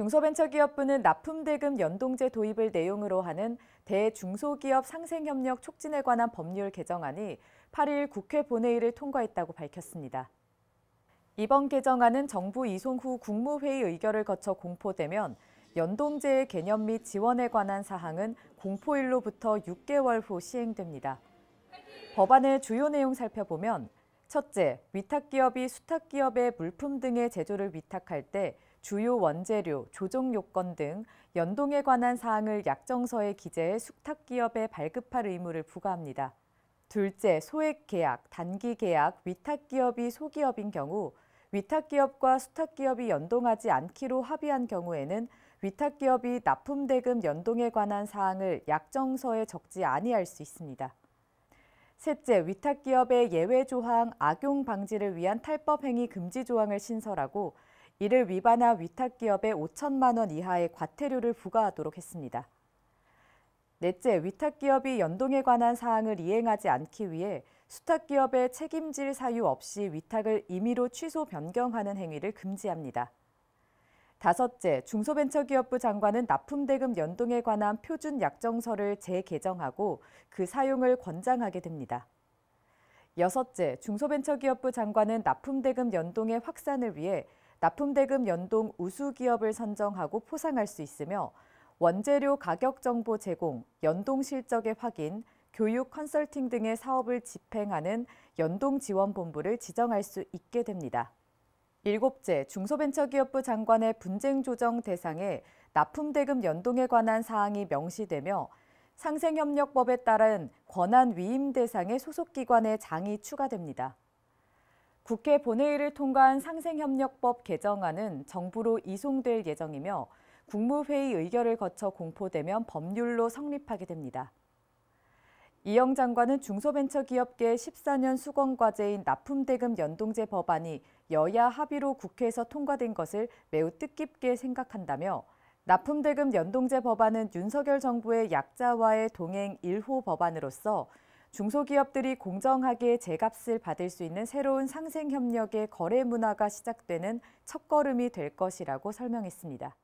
중소벤처기업부는 납품대금 연동제 도입을 내용으로 하는 대중소기업 상생협력 촉진에 관한 법률 개정안이 8일 국회 본회의를 통과했다고 밝혔습니다. 이번 개정안은 정부 이송 후 국무회의 의결을 거쳐 공포되면 연동제의 개념 및 지원에 관한 사항은 공포일로부터 6개월 후 시행됩니다. 법안의 주요 내용 살펴보면 첫째, 위탁기업이 수탁기업의 물품 등의 제조를 위탁할 때 주요 원재료, 조정 요건 등 연동에 관한 사항을 약정서에 기재해 숙탁기업에 발급할 의무를 부과합니다. 둘째, 소액 계약, 단기 계약, 위탁기업이 소기업인 경우 위탁기업과 수탁기업이 연동하지 않기로 합의한 경우에는 위탁기업이 납품대금 연동에 관한 사항을 약정서에 적지 아니할 수 있습니다. 셋째, 위탁기업의 예외 조항 악용 방지를 위한 탈법 행위 금지 조항을 신설하고 이를 위반한 위탁기업에 5천만 원 이하의 과태료를 부과하도록 했습니다. 넷째, 위탁기업이 연동에 관한 사항을 이행하지 않기 위해 수탁기업의 책임질 사유 없이 위탁을 임의로 취소 변경하는 행위를 금지합니다. 다섯째, 중소벤처기업부 장관은 납품대금 연동에 관한 표준 약정서를 재개정하고 그 사용을 권장하게 됩니다. 여섯째, 중소벤처기업부 장관은 납품대금 연동의 확산을 위해 납품 대금 연동 우수 기업을 선정하고 포상할 수 있으며 원재료 가격 정보 제공, 연동 실적의 확인, 교육 컨설팅 등의 사업을 집행하는 연동지원본부를 지정할 수 있게 됩니다. 일곱째, 중소벤처기업부 장관의 분쟁 조정 대상에 납품대금 연동에 관한 사항이 명시되며 상생협력법에 따른 권한 위임 대상의 소속기관의 장이 추가됩니다. 국회 본회의를 통과한 상생협력법 개정안은 정부로 이송될 예정이며 국무회의 의결을 거쳐 공포되면 법률로 성립하게 됩니다. 이영 장관은 중소벤처기업계 14년 수건과제인 납품대금 연동제 법안이 여야 합의로 국회에서 통과된 것을 매우 뜻깊게 생각한다며 납품대금 연동제 법안은 윤석열 정부의 약자와의 동행 1호 법안으로서 중소기업들이 공정하게 제값을 받을 수 있는 새로운 상생협력의 거래 문화가 시작되는 첫걸음이 될 것이라고 설명했습니다.